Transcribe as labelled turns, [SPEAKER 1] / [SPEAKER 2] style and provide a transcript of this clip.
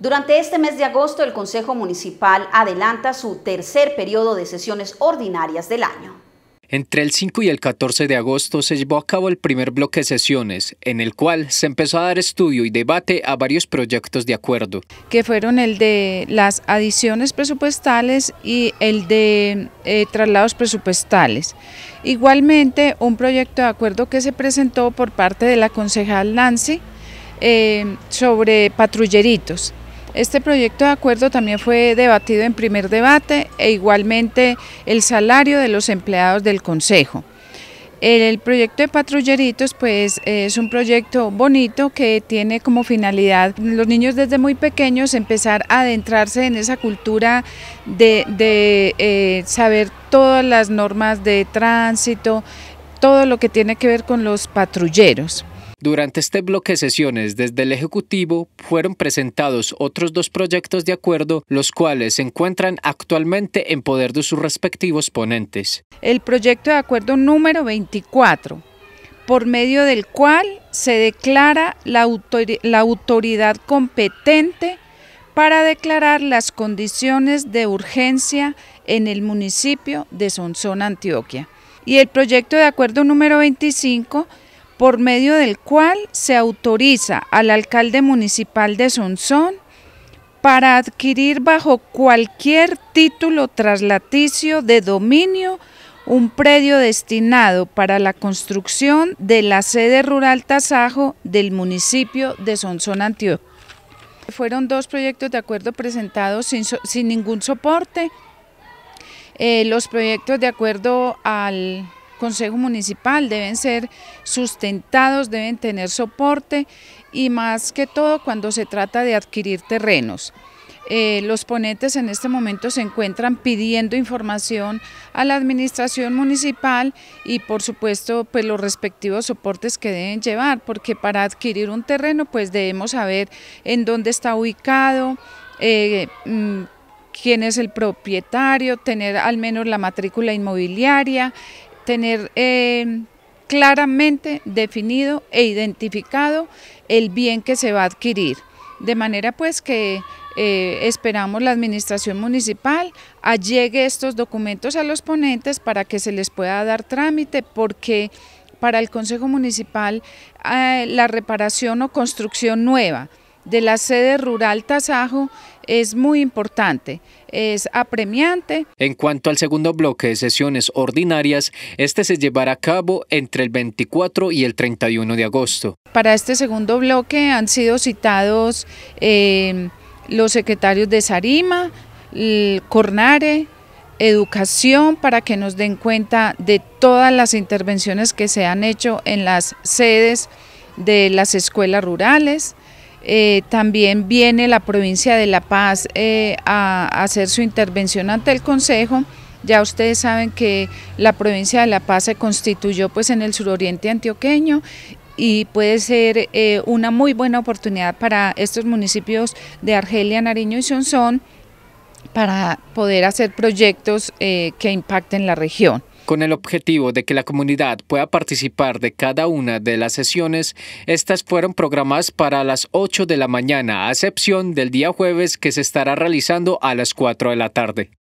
[SPEAKER 1] Durante este mes de agosto, el Consejo Municipal adelanta su tercer periodo de sesiones ordinarias del año.
[SPEAKER 2] Entre el 5 y el 14 de agosto se llevó a cabo el primer bloque de sesiones, en el cual se empezó a dar estudio y debate a varios proyectos de acuerdo.
[SPEAKER 1] Que fueron el de las adiciones presupuestales y el de eh, traslados presupuestales. Igualmente, un proyecto de acuerdo que se presentó por parte de la concejal Nancy eh, sobre patrulleritos este proyecto de acuerdo también fue debatido en primer debate e igualmente el salario de los empleados del Consejo. El proyecto de patrulleritos pues es un proyecto bonito que tiene como finalidad los niños desde muy pequeños empezar a adentrarse en esa cultura de, eh, saber todas las normas de tránsito, todo lo que tiene que ver con los
[SPEAKER 2] patrulleros. Durante este bloque de sesiones desde el Ejecutivo fueron presentados otros dos proyectos de acuerdo, los cuales se encuentran actualmente en poder de sus respectivos ponentes. El proyecto de acuerdo número 24, por medio
[SPEAKER 1] del cual se declara la, autoridad competente para declarar las condiciones de urgencia en el municipio de Sonsón, Antioquia. Y el proyecto de acuerdo número 25 por medio del cual se autoriza al alcalde municipal de Sonsón para adquirir bajo cualquier título traslaticio de dominio un predio destinado para la construcción de la sede rural Tasajo del municipio de Sonsón, Antioquia. Fueron dos proyectos de acuerdo presentados sin, ningún soporte. Eh, los proyectos de acuerdo al Consejo Municipal, deben ser sustentados, deben tener soporte y más que todo cuando se trata de adquirir terrenos. Eh, los ponentes en este momento se encuentran pidiendo información a la administración municipal y por supuesto pues los respectivos soportes que deben llevar porque para adquirir un terreno pues debemos saber en dónde está ubicado, eh, mm, quién es el propietario, tener al menos la matrícula inmobiliaria, tener eh, claramente definido e identificado el bien que se va a adquirir. De manera pues que eh, esperamos la administración municipal allegue estos documentos a los ponentes para que se les pueda dar trámite porque para el Consejo Municipal eh, la reparación o construcción nueva de la sede rural Tasajo es muy importante, es apremiante.
[SPEAKER 2] En cuanto al segundo bloque de sesiones ordinarias, este se llevará a cabo entre el 24 y el 31 de agosto.
[SPEAKER 1] Para este segundo bloque han sido citados eh, los secretarios de Sarima, Cornare, educación para que nos den cuenta de todas las intervenciones que se han hecho en las sedes de las escuelas rurales. Eh, también viene la provincia de La Paz eh, a, hacer su intervención ante el Consejo. Ya ustedes saben que la provincia de La Paz se constituyó pues en el suroriente antioqueño y puede ser eh, una muy buena oportunidad para estos municipios de Argelia, Nariño y Sonsón para poder hacer proyectos que impacten la región.
[SPEAKER 2] Con el objetivo de que la comunidad pueda participar de cada una de las sesiones, estas fueron programadas para las 8 de la mañana, a excepción del día jueves que se estará realizando a las 4 de la tarde.